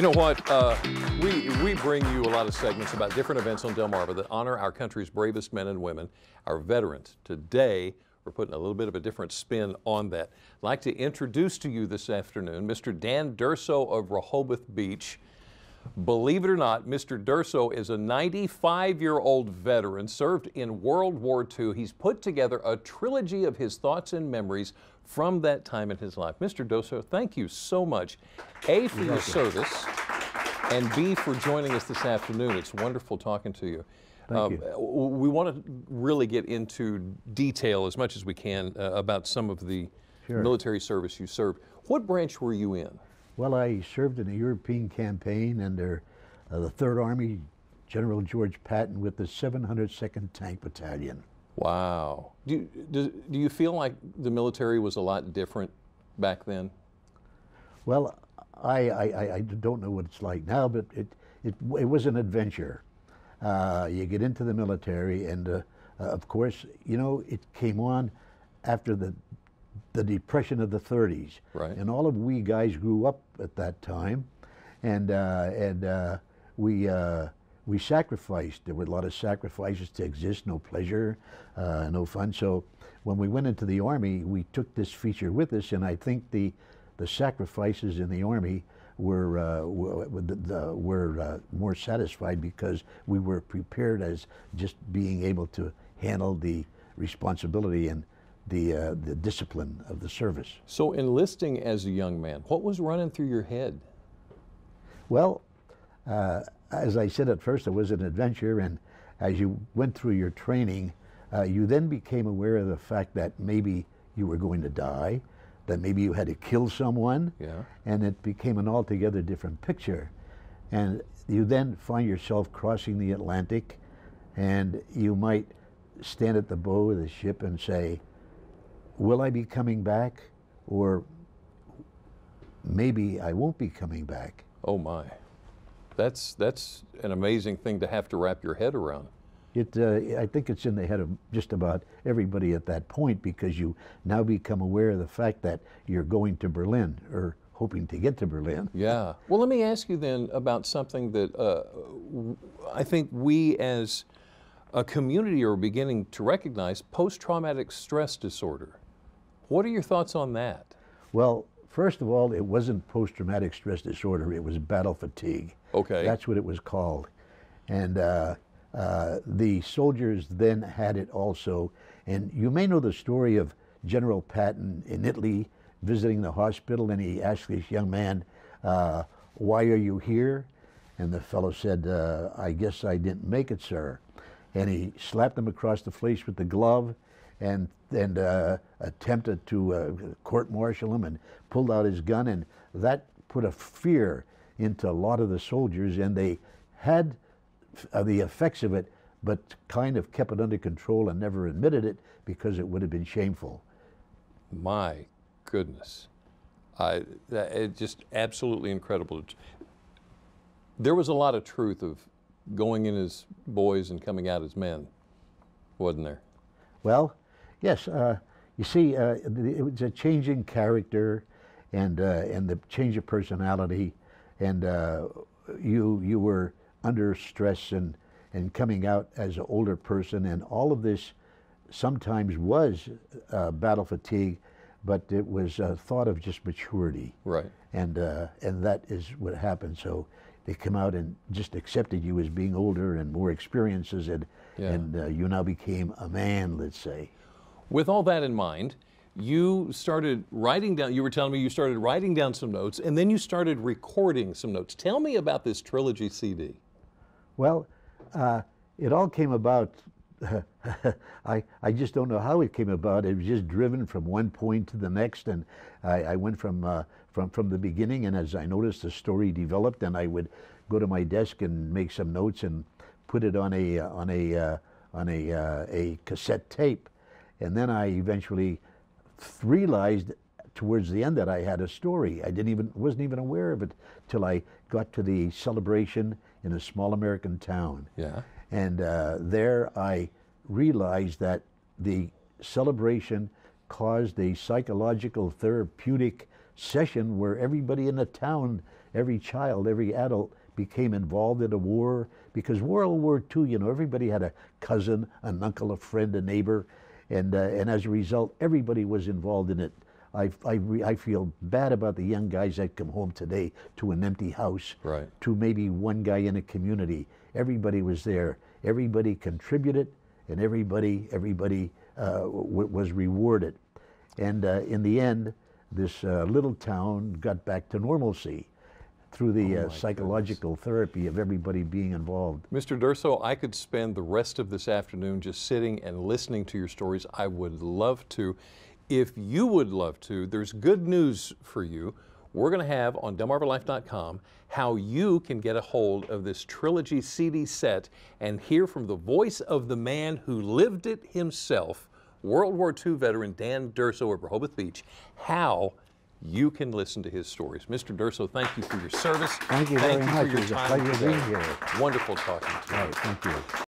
You know what? Uh, we, we bring you a lot of segments about different events on Delmarva that honor our country's bravest men and women, our veterans. Today, we're putting a little bit of a different spin on that. I'd like to introduce to you this afternoon Mr. Dan Durso of Rehoboth Beach. Believe it or not, Mr. Durso is a 95 year old veteran, served in World War II. He's put together a trilogy of his thoughts and memories from that time in his life. Mr. Durso, thank you so much. A, for You're your welcome. service, and B, for joining us this afternoon. It's wonderful talking to you. Um, we want to really get into detail as much as we can uh, about some of the sure. military service you served. What branch were you in? Well, I served in the European campaign under uh, the Third Army, General George Patton, with the 702nd Tank Battalion. Wow. Do you, do, do you feel like the military was a lot different back then? Well, I, I, I don't know what it's like now, but it, it, it was an adventure. Uh, you get into the military, and uh, of course, you know, it came on after the the depression of the 30s. Right. And all of we guys grew up at that time, and uh, and uh, we. Uh, we sacrificed. There were a lot of sacrifices to exist, no pleasure, uh, no fun. So when we went into the Army, we took this feature with us, and I think the, the sacrifices in the Army were, uh, were, were uh, more satisfied because we were prepared as just being able to handle the responsibility and the, uh, the discipline of the service. So enlisting as a young man, what was running through your head? Well, uh, as I said at first, it was an adventure, and as you went through your training, uh, you then became aware of the fact that maybe you were going to die, that maybe you had to kill someone, yeah. and it became an altogether different picture. And you then find yourself crossing the Atlantic, and you might stand at the bow of the ship and say, will I be coming back? Or maybe I won't be coming back. Oh my. That's, that's an amazing thing to have to wrap your head around. It, uh, I think it's in the head of just about everybody at that point because you now become aware of the fact that you're going to Berlin or hoping to get to Berlin. Yeah. Well, let me ask you then about something that uh, I think we as a community are beginning to recognize post traumatic stress disorder. What are your thoughts on that? Well, first of all, it wasn't post traumatic stress disorder, it was battle fatigue. Okay. That's what it was called. And uh, uh, the soldiers then had it also. And you may know the story of General Patton in Italy visiting the hospital, and he asked this young man, uh, Why are you here? And the fellow said, uh, I guess I didn't make it, sir. And he slapped him across the face with the glove and and uh, attempted to uh, court martial him and pulled out his gun. And that put a fear into a lot of the soldiers, and they had uh, the effects of it, but kind of kept it under control and never admitted it because it would have been shameful. My goodness. I, that, just absolutely incredible. There was a lot of truth of going in as boys and coming out as men, wasn't there? Well, Yes, uh, you see, uh, it was a change in character and, uh, and the change of personality, and uh, you, you were under stress and, and coming out as an older person, and all of this sometimes was uh, battle fatigue, but it was a thought of just maturity. Right. And, and that is what happened. So they come out and just accepted you as being older and more experiences and yeah. and uh, you now became a man let's say with all that in mind, you started writing down, you were telling me you started writing down some notes and then you started recording some notes. Tell me about this trilogy CD. Well, uh, it all came about. I, I just don't know how it came about. It was just driven from one point to the next, and I, I went from, uh, from, from the beginning. And as I noticed, the story developed, and I would go to my desk and make some notes and put it on a, on a, uh, on a, uh, a cassette tape and then I eventually realized towards the end that I had a story. I didn't even wasn't even aware of it till I got to the celebration in a small American town. Yeah. And uh, there I realized that the celebration caused a psychological therapeutic session where everybody in the town, every child, every adult became involved in a war because World War II, you know, everybody had a cousin, an uncle, a friend, a neighbor, and, uh, and as a result, everybody was involved in it. I, I, I, feel bad about the young guys that come home today to an empty house, right. to maybe one guy in a community. Everybody was there. Everybody contributed, and everybody everybody uh, was rewarded. And uh, in the end, this uh, little town got back to normalcy through the oh uh, psychological goodness. therapy of everybody being involved. Mr. Durso, I could spend the rest of this afternoon just sitting and listening to your stories. I would love to. If you would love to, there's good news for you. We're going to have on Delmarvalife.com how you can get a hold of this trilogy CD set and hear from the voice of the man who lived it himself, World War II veteran Dan Durso of Rehoboth Beach, how you can listen to his stories. Mr. Derso. thank you for your service. Thank you thank very you much. For your it was time a pleasure today. being here. Wonderful talking to you. Right, thank you.